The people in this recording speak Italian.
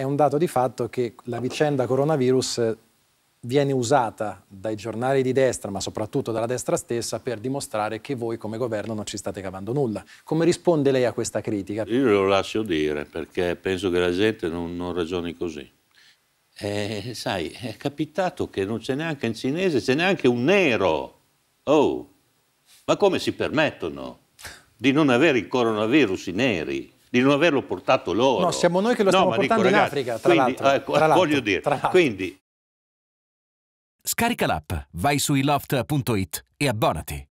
è un dato di fatto che la vicenda coronavirus viene usata dai giornali di destra, ma soprattutto dalla destra stessa, per dimostrare che voi come governo non ci state cavando nulla. Come risponde lei a questa critica? Io lo lascio dire perché penso che la gente non, non ragioni così. Eh, sai, è capitato che non c'è neanche un cinese, c'è neanche un nero. Oh, ma come si permettono di non avere il coronavirus i neri? di non averlo portato loro. No, siamo noi che lo no, stiamo portando dico, in Africa, tra l'altro. Ecco, voglio dire, quindi... Scarica l'app, vai su iloft.it e abbonati.